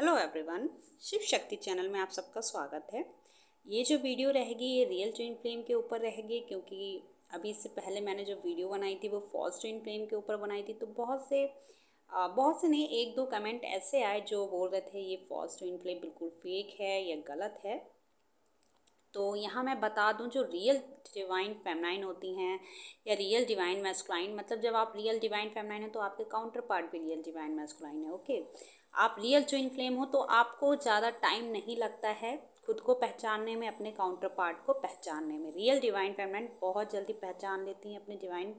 hello everyone Shiv शक्ति channel में आप सबका स्वागत है ये जो वीडियो रहेगी ये रियल ट्विन फ्लेम के ऊपर रहेगी क्योंकि अभी इससे पहले मैंने जो वीडियो बनाई थी वो फॉल्स ट्विन फ्लेम के ऊपर बनाई थी तो बहुत से बहुत से नहीं एक दो कमेंट ऐसे आए जो बोल रहे थे ये फॉल्स ट्विन फ्लेम बिल्कुल फेक है या गलत है तो यहाँ मैं बता दूँ जो रियल डिवाइन फेमनाइन होती हैं या रियल डिवाइन मैस्कुलाइन मतलब जब आप रियल डिवाइन फेमनाइन है तो आपके काउंटर पार्ट भी रियल डिवाइन मैस्कुलाइन है ओके आप रियल जो फ्लेम हो तो आपको ज़्यादा टाइम नहीं लगता है खुद को पहचानने में अपने काउंटर पार्ट को पहचानने में रियल डिवाइन फेमिनेंट बहुत जल्दी पहचान लेती हैं अपने डिवाइन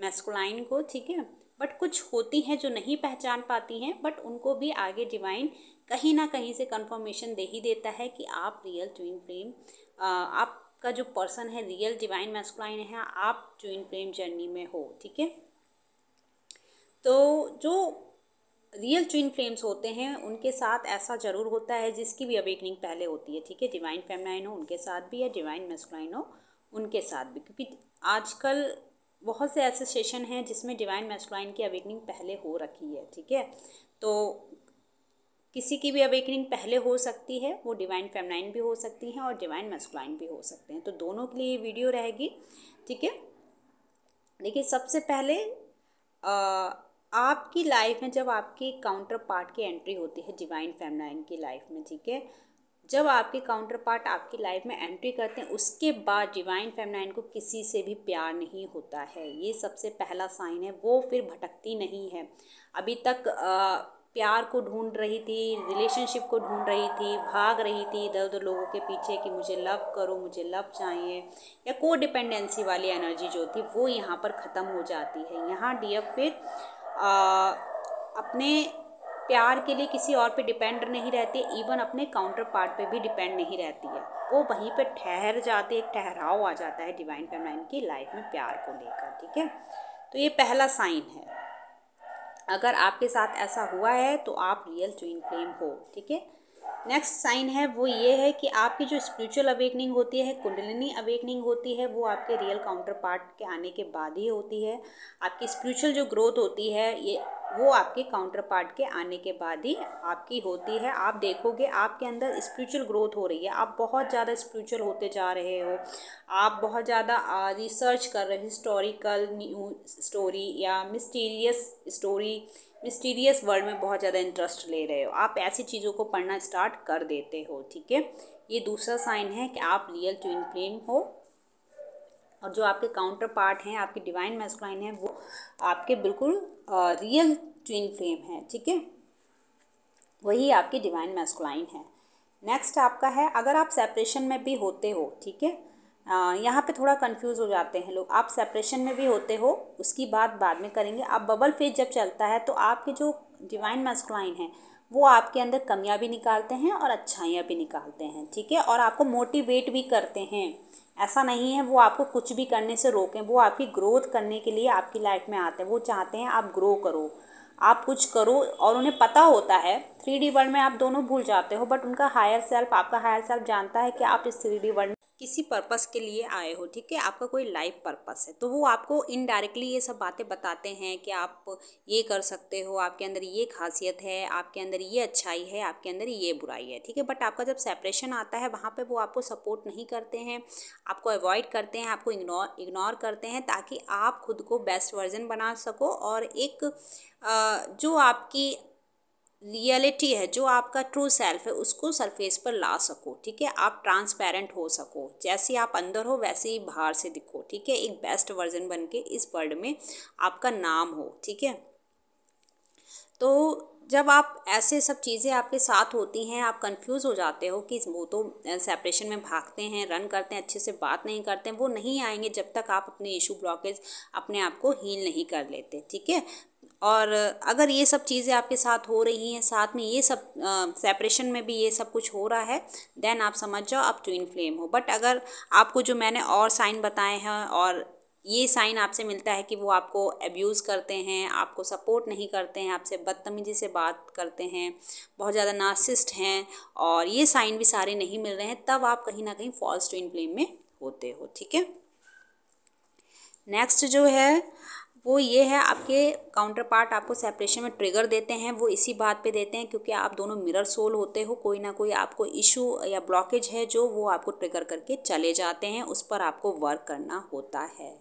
मैस्कुलाइन को ठीक है बट कुछ होती हैं जो नहीं पहचान पाती हैं बट उनको भी आगे डिवाइन कहीं ना कहीं से कंफर्मेशन दे ही देता है कि आप रियल ट्विन फ्लेम आपका जो पर्सन है रियल डिवाइन मैस्कुलाइन है आप ट्विन फ्लेम जर्नी में हो ठीक है तो जो रियल ट्विन फ्लेम्स होते हैं उनके साथ ऐसा ज़रूर होता है जिसकी भी अवेकनिंग पहले होती है ठीक है डिवाइन फेमनाइन हो उनके साथ भी या डिवाइन मेस्कुलाइन हो उनके साथ भी क्योंकि आजकल बहुत से ऐसे सेशन हैं जिसमें डिवाइन मेस्कुलाइन की अवेकनिंग पहले हो रखी है ठीक है तो किसी की भी अवेकनिंग पहले हो सकती है वो डिवाइन फेमनाइन भी हो सकती हैं और डिवाइन मेस्कुलाइन भी हो सकते हैं तो दोनों के लिए वीडियो रहेगी ठीक है देखिए सबसे पहले आ, आपकी लाइफ में जब आपकी काउंटर पार्ट की एंट्री होती है डिवाइन फेमनाइन की लाइफ में ठीक है जब आपके काउंटर पार्ट आपकी लाइफ में एंट्री करते हैं उसके बाद डिवाइन फेमनाइन को किसी से भी प्यार नहीं होता है ये सबसे पहला साइन है वो फिर भटकती नहीं है अभी तक आ, प्यार को ढूंढ रही थी रिलेशनशिप को ढूंढ रही थी भाग रही थी इधर उधर लोगों के पीछे कि मुझे लव करो मुझे लव चाहिए या को डिपेंडेंसी वाली एनर्जी जो थी वो यहाँ पर ख़त्म हो जाती है यहाँ डी फिर अपने प्यार के लिए किसी और पे डिपेंड नहीं रहती इवन अपने काउंटर पार्ट पे भी डिपेंड नहीं रहती है वो वहीं पे ठहर जाते एक ठहराव आ जाता है डिवाइन फेमलाइन की लाइफ में प्यार को लेकर ठीक है तो ये पहला साइन है अगर आपके साथ ऐसा हुआ है तो आप रियल ट्विन फ्लेम हो ठीक है नेक्स्ट साइन है वो ये है कि आपकी जो स्पिरिचुअल अवेकनिंग होती है कुंडलिनी अवेकनिंग होती है वो आपके रियल काउंटर पार्ट के आने के बाद ही होती है आपकी स्पिरिचुअल जो ग्रोथ होती है ये वो आपके काउंटर पार्ट के आने के बाद ही आपकी होती है आप देखोगे आपके अंदर स्पिरिचुअल ग्रोथ हो रही है आप बहुत ज़्यादा स्पिरिचुअल होते जा रहे हो आप बहुत ज़्यादा रिसर्च कर रहे हिस्टोरिकल न्यू स्टोरी या मिस्टीरियस स्टोरी मिस्टीरियस वर्ल्ड में बहुत ज़्यादा इंटरेस्ट ले रहे हो आप ऐसी चीज़ों को पढ़ना स्टार्ट कर देते हो ठीक है ये दूसरा साइन है कि आप रियल ट्विन फ्लेम हो और जो आपके काउंटर पार्ट हैं आपके डिवाइन मैस्कुलाइन है वो आपके बिल्कुल रियल ट्विन फ्लेम है ठीक है वही आपकी डिवाइन मैस्कुलाइन है नेक्स्ट आपका है अगर आप सेपरेशन में भी होते हो ठीक है यहाँ पे थोड़ा कंफ्यूज हो जाते हैं लोग आप सेपरेशन में भी होते हो उसकी बात बाद में करेंगे आप बबल फेज जब चलता है तो आपके जो डिवाइन मास्टलाइन है वो आपके अंदर कमियाँ भी निकालते हैं और अच्छाइयाँ भी निकालते हैं ठीक है और आपको मोटिवेट भी करते हैं ऐसा नहीं है वो आपको कुछ भी करने से रोकें वो आपकी ग्रोथ करने के लिए आपकी लाइफ में आते हैं वो चाहते हैं आप ग्रो करो आप कुछ करो और उन्हें पता होता है थ्री डी वर्ल्ड में आप दोनों भूल जाते हो बट उनका हायर सेल्फ आपका हायर सेल्फ जानता है कि आप इस थ्री डी वर्ल्ड किसी पर्पस के लिए आए हो ठीक है आपका कोई लाइफ पर्पस है तो वो आपको इनडायरेक्टली ये सब बातें बताते हैं कि आप ये कर सकते हो आपके अंदर ये खासियत है आपके अंदर ये अच्छाई है आपके अंदर ये बुराई है ठीक है बट आपका जब सेपरेशन आता है वहाँ पे वो आपको सपोर्ट नहीं करते हैं आपको अवॉइड करते हैं आपको इग्नोर इग्नोर करते हैं ताकि आप खुद को बेस्ट वर्जन बना सको और एक जो आपकी रियलिटी है जो आपका ट्रू सेल्फ है उसको सरफेस पर ला सको ठीक है आप ट्रांसपेरेंट हो सको जैसे आप अंदर हो वैसे ही बाहर से दिखो ठीक है एक बेस्ट वर्जन बन के इस वर्ल्ड में आपका नाम हो ठीक है तो जब आप ऐसे सब चीज़ें आपके साथ होती हैं आप कंफ्यूज हो जाते हो कि वो तो सेपरेशन में भागते हैं रन करते हैं अच्छे से बात नहीं करते हैं वो नहीं आएंगे जब तक आप अपने इशू ब्लॉकेज अपने आप को हील नहीं कर लेते ठीक है और अगर ये सब चीज़ें आपके साथ हो रही हैं साथ में ये सब सेपरेशन में भी ये सब कुछ हो रहा है देन आप समझ जाओ आप ट्विन फ्लेम हो बट अगर आपको जो मैंने और साइन बताए हैं और ये साइन आपसे मिलता है कि वो आपको एब्यूज़ करते हैं आपको सपोर्ट नहीं करते हैं आपसे बदतमीजी से बात करते हैं बहुत ज़्यादा नासिस्ट हैं और ये साइन भी सारे नहीं मिल रहे हैं तब आप कहीं ना कहीं फॉल्स ट्विन फ्लेम में होते हो ठीक है नेक्स्ट जो है वो ये है आपके काउंटर पार्ट आपको सेपरेशन में ट्रिगर देते हैं वो इसी बात पे देते हैं क्योंकि आप दोनों मिरर सोल होते हो कोई ना कोई आपको इशू या ब्लॉकेज है जो वो आपको ट्रिगर करके चले जाते हैं उस पर आपको वर्क करना होता है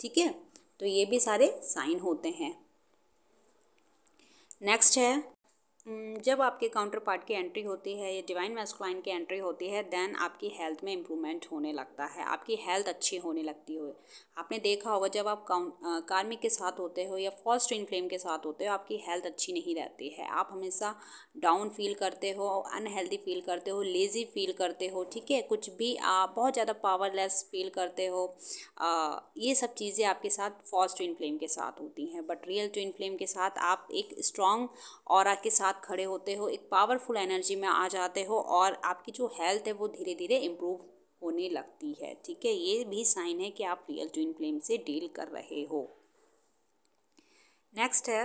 ठीक है तो ये भी सारे साइन होते हैं नेक्स्ट है हम्म, जब आपके काउंटर पार्ट की एंट्री होती है या डिवाइन मैस्कुलाइन की एंट्री होती है देन आपकी हेल्थ में इम्प्रूवमेंट होने लगता है आपकी हेल्थ अच्छी होने लगती हो आपने देखा होगा जब आप काउंट कार्मिक के साथ होते हो या फर्स्ट इन फ्लेम के साथ होते हो आपकी हेल्थ अच्छी नहीं रहती है आप हमेशा डाउन फील करते हो अनहेल्दी फील करते हो लेज़ी फील करते हो ठीक है कुछ भी आप बहुत ज़्यादा पावरलेस फील करते हो आ, ये सब चीज़ें आपके साथ फर्स्ट इन फ्लेम के साथ होती हैं बट रियल ट्विन फ्लेम के साथ आप एक स्ट्रॉन्ग और के साथ खड़े होते हो एक पावरफुल एनर्जी में आ जाते हो और आपकी जो हेल्थ है वो धीरे धीरे इम्प्रूव होने लगती है ठीक है ये भी साइन है कि आप रियल ट्विन फ्लेम से डील कर रहे हो नेक्स्ट है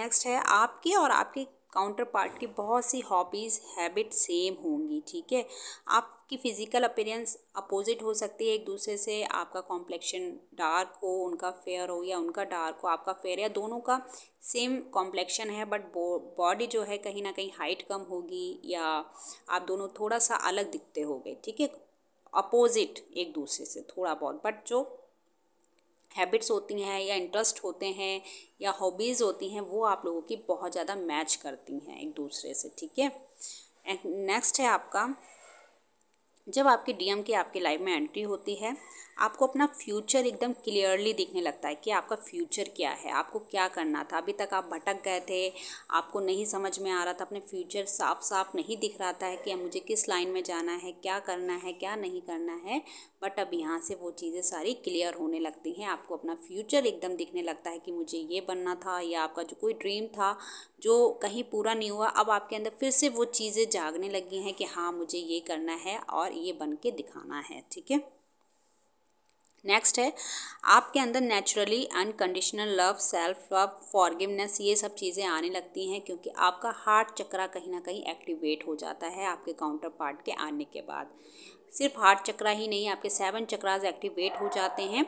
नेक्स्ट है आपके और आपके काउंटर पार्ट की बहुत सी हॉबीज़ हैबिट सेम होंगी ठीक है आप कि फ़िज़िकल अपेरेंस अपोजिट हो सकती है एक दूसरे से आपका कॉम्प्लेक्शन डार्क हो उनका फेयर हो या उनका डार्क हो आपका फेयर या दोनों का सेम कॉम्प्लेक्शन है बट बॉडी जो है कहीं ना कहीं हाइट कम होगी या आप दोनों थोड़ा सा अलग दिखते हो ठीक है अपोजिट एक दूसरे से थोड़ा बहुत बट जो हैबिट्स होती हैं या इंटरेस्ट होते हैं या हॉबीज़ होती हैं वो आप लोगों की बहुत ज़्यादा मैच करती हैं एक दूसरे से ठीक है नेक्स्ट है आपका जब आपके डीएम की आपके लाइफ में एंट्री होती है आपको अपना फ्यूचर एकदम क्लियरली दिखने लगता है कि आपका फ्यूचर क्या है आपको क्या करना था अभी तक आप भटक गए थे आपको नहीं समझ में आ रहा था अपने फ्यूचर साफ साफ नहीं दिख रहा था कि मुझे किस लाइन में जाना है क्या करना है क्या नहीं करना है बट अब यहाँ से वो चीज़ें सारी क्लियर होने लगती हैं आपको अपना फ्यूचर एकदम दिखने लगता है कि मुझे ये बनना था या आपका जो कोई ड्रीम था जो कहीं पूरा नहीं हुआ अब आपके अंदर फिर से वो चीज़ें जागने लगी हैं कि हाँ मुझे ये करना है और और ये बन के दिखाना है ठीक है नेक्स्ट है आपके अंदर naturally unconditional love self love forgiveness ये सब चीज़ें आने लगती हैं क्योंकि आपका हार्ट चक्रा कहीं ना कहीं एक्टिवेट हो जाता है आपके काउंटर पार्ट के आने के बाद सिर्फ हार्ट चक्रा ही नहीं आपके सेवन चक्राज एक्टिवेट हो जाते हैं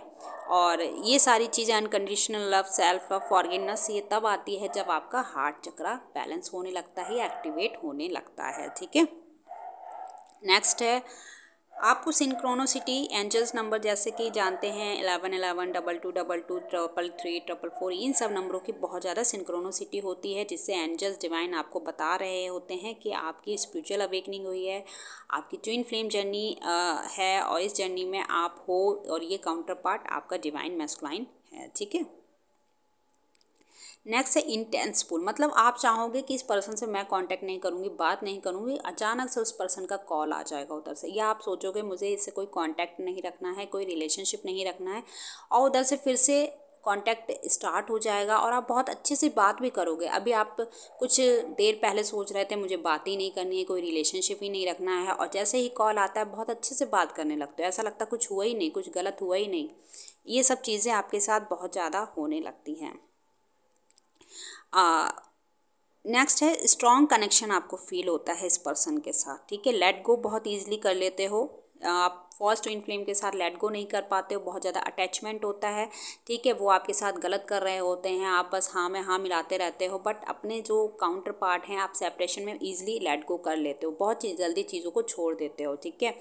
और ये सारी चीज़ें unconditional love self love forgiveness ये तब आती है जब आपका हार्ट चक्रा बैलेंस होने लगता है एक्टिवेट होने लगता है ठीक है नेक्स्ट है आपको सिंक्रोनोसिटी एंजल्स नंबर जैसे कि जानते हैं eleven eleven double two double two triple three triple four इन सब नंबरों की बहुत ज़्यादा सिंक्रोनोसिटी होती है जिससे एंजल्स डिवाइन आपको बता रहे होते हैं कि आपकी स्पिरिचुअल अवेकनिंग हुई है आपकी ट्विन फ्लेम जर्नी है और इस जर्नी में आप हो और ये काउंटर पार्ट आपका डिवाइन मेस्कलाइन है ठीक है नेक्स्ट है इंटेंस पुल मतलब आप चाहोगे कि इस पर्सन से मैं कांटेक्ट नहीं करूँगी बात नहीं करूँगी अचानक से उस पर्सन का कॉल आ जाएगा उधर से या आप सोचोगे मुझे इससे कोई कांटेक्ट नहीं रखना है कोई रिलेशनशिप नहीं रखना है और उधर से फिर से कांटेक्ट स्टार्ट हो जाएगा और आप बहुत अच्छे से बात भी करोगे अभी आप कुछ देर पहले सोच रहे थे मुझे बात ही नहीं करनी है कोई रिलेशनशिप ही नहीं रखना है और जैसे ही कॉल आता है बहुत अच्छे से बात करने लगते हो ऐसा लगता कुछ हुआ ही नहीं कुछ गलत हुआ ही नहीं ये सब चीज़ें आपके साथ बहुत ज़्यादा होने लगती हैं नेक्स्ट है स्ट्रॉन्ग कनेक्शन आपको फील होता है इस पर्सन के साथ ठीक है लेट गो बहुत ईजिली कर लेते हो आप फर्स्ट इन फ्लेम के साथ लेट गो नहीं कर पाते हो बहुत ज़्यादा अटैचमेंट होता है ठीक है वो आपके साथ गलत कर रहे होते हैं आप बस हाँ में हाँ मिलाते रहते हो बट अपने जो काउंटर पार्ट हैं आप सेपरेशन में ईजिली लेट गो कर लेते हो बहुत जल्दी चीज़ों को छोड़ देते हो ठीक है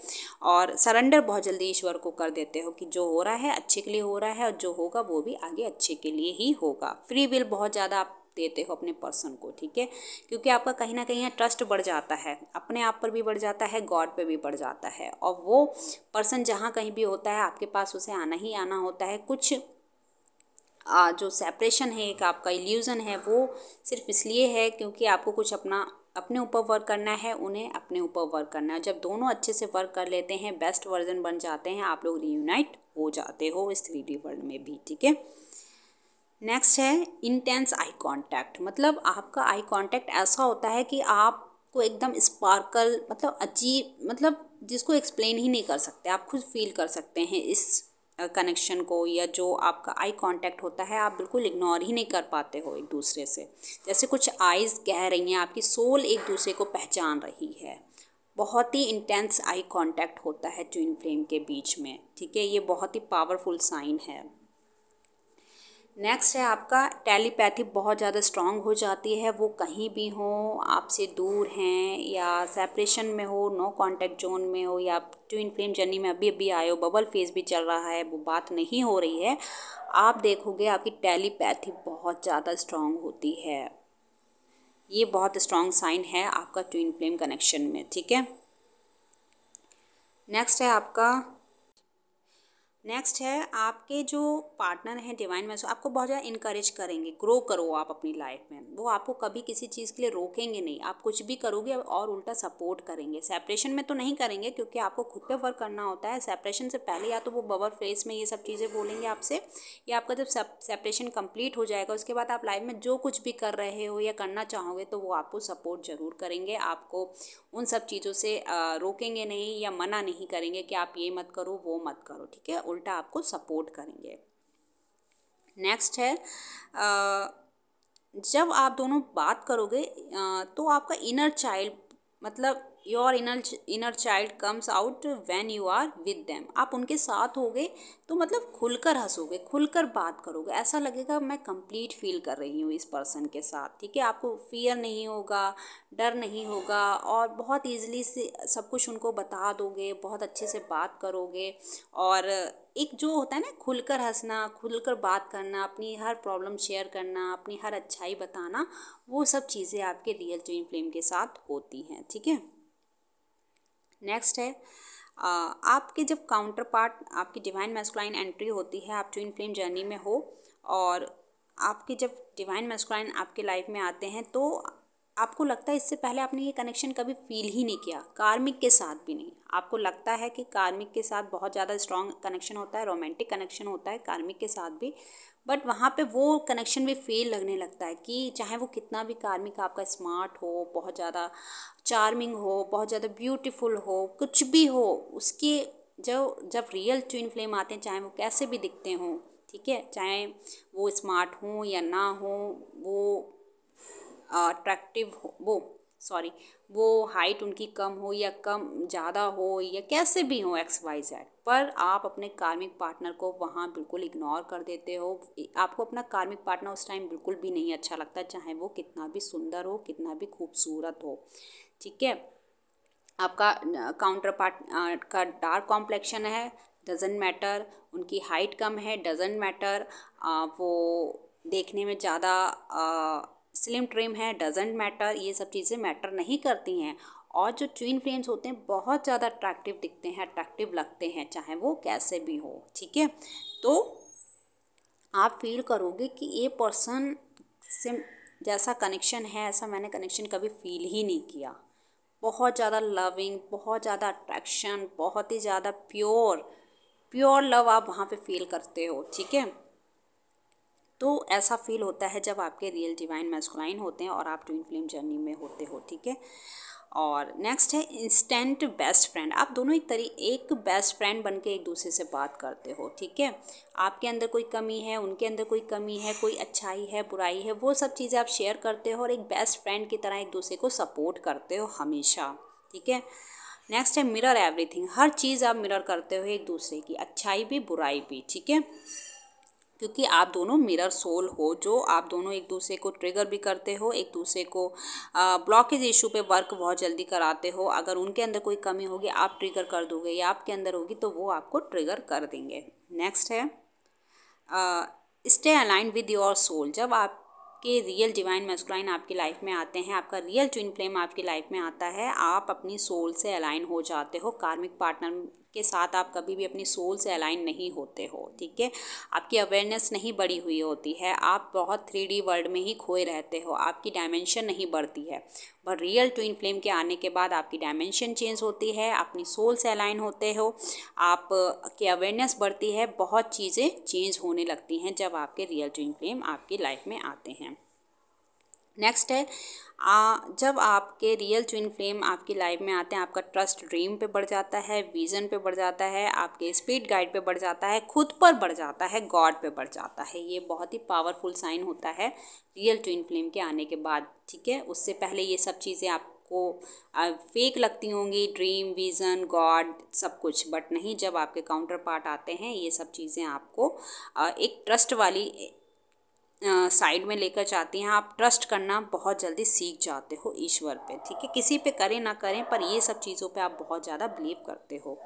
और सरेंडर बहुत जल्दी ईश्वर को कर देते हो कि जो हो रहा है अच्छे के लिए हो रहा है और जो होगा वो भी आगे अच्छे के लिए ही होगा फ्री विल बहुत ज़्यादा आप देते हो अपने पर्सन को ठीक है क्योंकि आपका कहीं ना कहीं ट्रस्ट बढ़ जाता है अपने आप पर भी बढ़ जाता है गॉड पे भी बढ़ जाता है और वो पर्सन जहाँ कहीं भी होता है आपके पास उसे आना ही आना होता है कुछ आ, जो सेपरेशन है एक आपका इल्यूज़न है वो सिर्फ इसलिए है क्योंकि आपको कुछ अपना अपने ऊपर वर्क करना है उन्हें अपने ऊपर वर्क करना है जब दोनों अच्छे से वर्क कर लेते हैं बेस्ट वर्जन बन जाते हैं आप लोग रीयूनाइट हो जाते हो इस थ्री वर्ल्ड में भी ठीक है नेक्स्ट है इंटेंस आई कांटेक्ट मतलब आपका आई कांटेक्ट ऐसा होता है कि आपको एकदम स्पार्कल मतलब अजीब मतलब जिसको एक्सप्लेन ही नहीं कर सकते आप खुद फील कर सकते हैं इस कनेक्शन को या जो आपका आई कांटेक्ट होता है आप बिल्कुल इग्नोर ही नहीं कर पाते हो एक दूसरे से जैसे कुछ आइज़ कह रही हैं आपकी सोल एक दूसरे को पहचान रही है बहुत ही इंटेंस आई कांटेक्ट होता है ट्विन फ्लेम के बीच में ठीक है ये बहुत ही पावरफुल साइन है नेक्स्ट है आपका टेलीपैथी बहुत ज़्यादा स्ट्रांग हो जाती है वो कहीं भी हो आपसे दूर हैं या सेपरेशन में हो नो कांटेक्ट जोन में हो या ट्विन फ्लेम जर्नी में अभी अभी आए हो बबल फेस भी चल रहा है वो बात नहीं हो रही है आप देखोगे आपकी टेलीपैथी बहुत ज़्यादा स्ट्रांग होती है ये बहुत स्ट्रांग साइन है आपका ट्विन फ्लेम कनेक्शन में ठीक है नेक्स्ट है आपका नेक्स्ट है आपके जो पार्टनर हैं डिवाइन मैसेज आपको बहुत ज़्यादा इंकरेज करेंगे ग्रो करो आप अपनी लाइफ में वो आपको कभी किसी चीज़ के लिए रोकेंगे नहीं आप कुछ भी करोगे और उल्टा सपोर्ट करेंगे सेपरेशन में तो नहीं करेंगे क्योंकि आपको खुद पे वर्क करना होता है सेपरेशन से पहले या तो वो बवर फेस में ये सब चीज़ें बोलेंगे आपसे या आपका जब सेपरेशन कम्प्लीट हो जाएगा उसके बाद आप लाइफ में जो कुछ भी कर रहे हो या करना चाहोगे तो वो आपको सपोर्ट ज़रूर करेंगे आपको उन सब चीज़ों से रोकेंगे नहीं या मना नहीं करेंगे कि आप ये मत करो वो मत करो ठीक है उल्टा आपको सपोर्ट करेंगे नेक्स्ट है जब आप दोनों बात करोगे तो आपका इनर चाइल्ड मतलब your inner inner child comes out when you are with them आप उनके साथ होगे तो मतलब खुलकर हंसोगे खुलकर बात करोगे ऐसा लगेगा मैं कंप्लीट फील कर रही हूँ इस पर्सन के साथ ठीक है आपको फियर नहीं होगा डर नहीं होगा और बहुत ईजिली से सब कुछ उनको बता दोगे बहुत अच्छे से बात करोगे और एक जो होता है ना खुलकर हंसना खुलकर बात करना अपनी हर प्रॉब्लम शेयर करना अपनी हर अच्छाई बताना वो सब चीज़ें आपके रियल ट्विन फ्लेम के साथ होती हैं ठीक है नेक्स्ट है आपके जब काउंटर पार्ट आपकी डिवाइन मेस्कुलाइन एंट्री होती है आप ट्विन फ्लेम जर्नी में हो और आपके जब डिवाइन मेस्कुलाइन आपके लाइफ में आते हैं तो आपको लगता है इससे पहले आपने ये कनेक्शन कभी फील ही नहीं किया कार्मिक के साथ भी नहीं आपको लगता है कि कार्मिक के साथ बहुत ज़्यादा स्ट्रॉन्ग कनेक्शन होता है रोमांटिक कनेक्शन होता है कार्मिक के साथ भी बट वहाँ पे वो कनेक्शन भी फील लगने लगता है कि चाहे वो कितना भी कार्मिक आपका स्मार्ट हो बहुत ज़्यादा चार्मिंग हो बहुत ज़्यादा ब्यूटीफुल हो कुछ भी हो उसके जो जब रियल ट्विन फ्लेम आते हैं चाहे वो कैसे भी दिखते हों ठीक है चाहे वो स्मार्ट हों या ना हों वो अट्रैक्टिव हो वो सॉरी वो हाइट उनकी कम हो या कम ज़्यादा हो या कैसे भी हो एक्स वाई जेड पर आप अपने कार्मिक पार्टनर को वहाँ बिल्कुल इग्नोर कर देते हो आपको अपना कार्मिक पार्टनर उस टाइम बिल्कुल भी नहीं अच्छा लगता चाहे वो कितना भी सुंदर हो कितना भी खूबसूरत हो ठीक है आपका काउंटर पार्ट का डार्क कॉम्प्लेक्शन है डजेंट मैटर उनकी हाइट कम है डजेंट मैटर वो देखने में ज़्यादा स्लिम ट्रिम है डजेंट मैटर ये सब चीज़ें मैटर नहीं करती हैं और जो ट्विन फ्लेम्स होते हैं बहुत ज़्यादा अट्रैक्टिव दिखते हैं अट्रैक्टिव लगते हैं चाहे वो कैसे भी हो ठीक है तो आप फील करोगे कि ये पर्सन से जैसा कनेक्शन है ऐसा मैंने कनेक्शन कभी फील ही नहीं किया बहुत ज़्यादा लविंग बहुत ज़्यादा अट्रैक्शन बहुत ही ज़्यादा प्योर प्योर लव आप वहाँ पे फील करते हो ठीक है तो ऐसा फील होता है जब आपके रियल डिवाइन मैस्कुलाइन होते हैं और आप ट्विन फ्लेम जर्नी में होते हो ठीक है और नेक्स्ट है इंस्टेंट बेस्ट फ्रेंड आप दोनों एक तरी एक बेस्ट फ्रेंड बन के एक दूसरे से बात करते हो ठीक है आपके अंदर कोई कमी है उनके अंदर कोई कमी है कोई अच्छाई है बुराई है वो सब चीज़ें आप शेयर करते हो और एक बेस्ट फ्रेंड की तरह एक दूसरे को सपोर्ट करते हो हमेशा ठीक है नेक्स्ट है मिरर एवरीथिंग हर चीज़ आप मिरर करते हो एक दूसरे की अच्छाई भी बुराई भी ठीक है क्योंकि आप दोनों मिरर सोल हो जो आप दोनों एक दूसरे को ट्रिगर भी करते हो एक दूसरे को ब्लॉकेज इशू पे वर्क बहुत जल्दी कराते हो अगर उनके अंदर कोई कमी होगी आप ट्रिगर कर दोगे या आपके अंदर होगी तो वो आपको ट्रिगर कर देंगे नेक्स्ट है stay align with your soul जब आप आपके रियल डिवाइन मेस्क्राइन आपकी लाइफ में आते हैं आपका रियल ट्विन फ्लेम आपकी लाइफ में आता है आप अपनी सोल से अलाइन हो जाते हो कार्मिक पार्टनर के साथ आप कभी भी अपनी सोल से अलाइन नहीं होते हो ठीक है आपकी अवेयरनेस नहीं बढ़ी हुई होती है आप बहुत थ्री वर्ल्ड में ही खोए रहते हो आपकी डायमेंशन नहीं बढ़ती है पर रियल ट्विन फ्लेम के आने के बाद आपकी डायमेंशन चेंज होती है अपनी सोल से अलाइन होते हो आप की अवेयरनेस बढ़ती है बहुत चीज़ें चेंज होने लगती हैं जब आपके रियल ट्विन फ्लेम आपकी लाइफ में आते हैं नेक्स्ट है आ, जब आपके रियल ट्विन फ्लेम आपकी लाइफ में आते हैं आपका ट्रस्ट ड्रीम पे बढ़ जाता है विजन पे बढ़ जाता है आपके स्पीड गाइड पे बढ़ जाता है खुद पर बढ़ जाता है गॉड पे बढ़ जाता है ये बहुत ही पावरफुल साइन होता है रियल ट्विन फ्लेम के आने के बाद ठीक है उससे पहले ये सब चीज़ें आप आपको फेक लगती होंगी ड्रीम विज़न गॉड सब कुछ बट नहीं जब आपके काउंटर पार्ट आते हैं ये सब चीज़ें आपको एक ट्रस्ट वाली साइड में लेकर जाती हैं आप ट्रस्ट करना बहुत जल्दी सीख जाते हो ईश्वर पे ठीक है किसी पे करें ना करें पर ये सब चीज़ों पे आप बहुत ज़्यादा बिलीव करते हो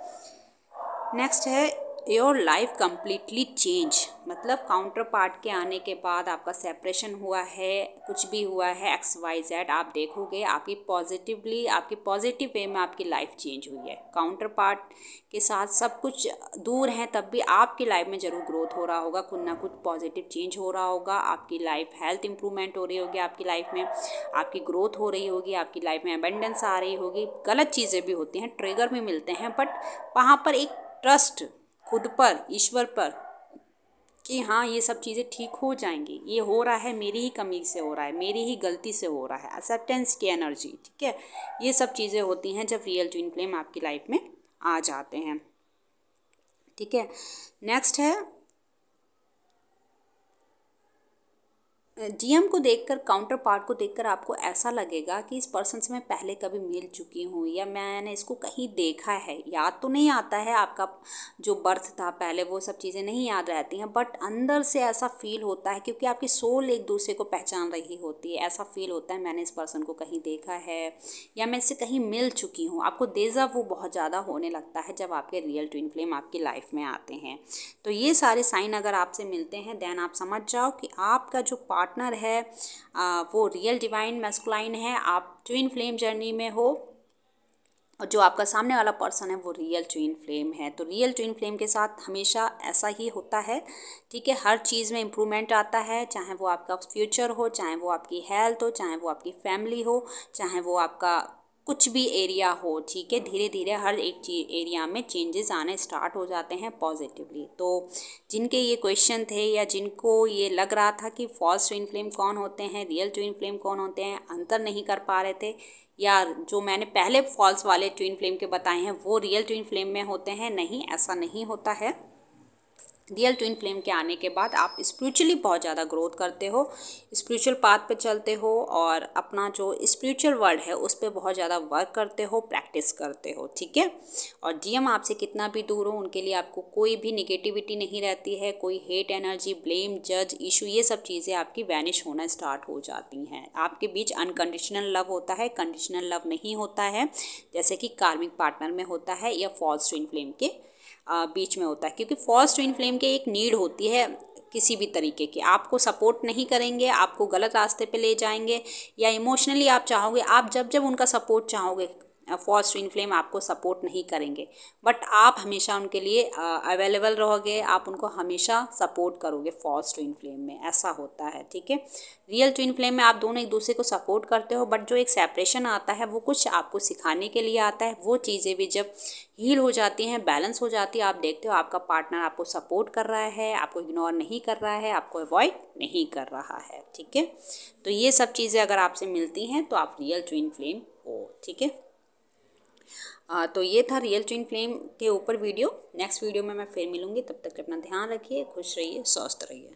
नेक्स्ट है योर लाइफ कम्प्लीटली चेंज मतलब काउंटर पार्ट के आने के बाद आपका सेपरेशन हुआ है कुछ भी हुआ है एक्स वाई जेड आप देखोगे आपकी पॉजिटिवली आपकी पॉजिटिव वे में आपकी लाइफ चेंज हुई है काउंटर पार्ट के साथ सब कुछ दूर है तब भी आपकी लाइफ में ज़रूर ग्रोथ हो रहा होगा कुछ ना कुछ पॉजिटिव चेंज हो रहा होगा आपकी लाइफ हेल्थ इंप्रूवमेंट हो रही होगी आपकी लाइफ में आपकी ग्रोथ हो रही होगी आपकी लाइफ में अबेंडेंस आ रही होगी गलत चीज़ें भी होती हैं ट्रिगर भी मिलते हैं बट वहाँ पर एक ट्रस्ट खुद पर ईश्वर पर कि हाँ ये सब चीज़ें ठीक हो जाएंगी ये हो रहा है मेरी ही कमी से हो रहा है मेरी ही गलती से हो रहा है एक्सेप्टेंस की एनर्जी ठीक है ये सब चीज़ें होती हैं जब रियल ट्विन फ्लेम आपकी लाइफ में आ जाते हैं ठीक है नेक्स्ट है जीएम को देखकर काउंटर पार्ट को देखकर आपको ऐसा लगेगा कि इस पर्सन से मैं पहले कभी मिल चुकी हूँ या मैंने इसको कहीं देखा है याद तो नहीं आता है आपका जो बर्थ था पहले वो सब चीज़ें नहीं याद रहती हैं बट अंदर से ऐसा फील होता है क्योंकि आपकी सोल एक दूसरे को पहचान रही होती है ऐसा फील होता है मैंने इस पर्सन को कहीं देखा है या मैं इससे कहीं मिल चुकी हूँ आपको देजा वो बहुत ज़्यादा होने लगता है जब आपके रियल ट्विन फ्लेम आपकी लाइफ में आते हैं तो ये सारे साइन अगर आपसे मिलते हैं देन आप समझ जाओ कि आपका जो पार्ट पार्टनर है आ, वो रियल डिवाइन मैस्कुलाइन है आप ट्विन फ्लेम जर्नी में हो और जो आपका सामने वाला पर्सन है वो रियल ट्विन फ्लेम है तो रियल ट्विन फ्लेम के साथ हमेशा ऐसा ही होता है ठीक है हर चीज़ में इम्प्रूवमेंट आता है चाहे वो आपका फ्यूचर हो चाहे वो आपकी हेल्थ हो चाहे वो आपकी फैमिली हो चाहे वो आपका कुछ भी एरिया हो ठीक है धीरे धीरे हर एक एरिया में चेंजेस आने स्टार्ट हो जाते हैं पॉजिटिवली तो जिनके ये क्वेश्चन थे या जिनको ये लग रहा था कि फॉल्स ट्विन फ्लेम कौन होते हैं रियल ट्विन फ्लेम कौन होते हैं अंतर नहीं कर पा रहे थे या जो मैंने पहले फॉल्स वाले ट्विन फ्लेम के बताए हैं वो रियल ट्विन फ्लेम में होते हैं नहीं ऐसा नहीं होता है रियल ट्विन फ्लेम के आने के बाद आप स्पिरिचुअली बहुत ज़्यादा ग्रोथ करते हो स्पिरिचुअल पाथ पे चलते हो और अपना जो स्पिरिचुअल वर्ल्ड है उस पर बहुत ज़्यादा वर्क करते हो प्रैक्टिस करते हो ठीक है और डीएम आपसे कितना भी दूर हो उनके लिए आपको कोई भी निगेटिविटी नहीं रहती है कोई हेट एनर्जी ब्लेम जज इशू ये सब चीज़ें आपकी वैनिश होना स्टार्ट हो जाती हैं आपके बीच अनकंडीशनल लव होता है कंडीशनल लव नहीं होता है जैसे कि कार्मिक पार्टनर में होता है या फॉल्स ट्विन फ्लेम के बीच में होता है क्योंकि फॉल्स ट्विन फ्लेम के एक नीड होती है किसी भी तरीके की आपको सपोर्ट नहीं करेंगे आपको गलत रास्ते पे ले जाएंगे या इमोशनली आप चाहोगे आप जब जब उनका सपोर्ट चाहोगे फॉल्स ट्विन फ्लेम आपको सपोर्ट नहीं करेंगे बट आप हमेशा उनके लिए अवेलेबल रहोगे आप उनको हमेशा सपोर्ट करोगे फॉल्स ट्विन फ्लेम में ऐसा होता है ठीक है रियल ट्विन फ्लेम में आप दोनों एक दूसरे को सपोर्ट करते हो बट जो एक सेपरेशन आता है वो कुछ आपको सिखाने के लिए आता है वो चीज़ें भी जब हील हो जाती हैं बैलेंस हो जाती है आप देखते हो आपका पार्टनर आपको सपोर्ट कर रहा है आपको इग्नोर नहीं कर रहा है आपको अवॉइड नहीं कर रहा है ठीक है तो ये सब चीज़ें अगर आपसे मिलती हैं तो आप रियल ट्विन फ्लेम हो ठीक है आ, तो ये था रियल ट्विन फ्लेम के ऊपर वीडियो नेक्स्ट वीडियो में मैं फिर मिलूँगी तब तक अपना ध्यान रखिए खुश रहिए स्वस्थ रहिए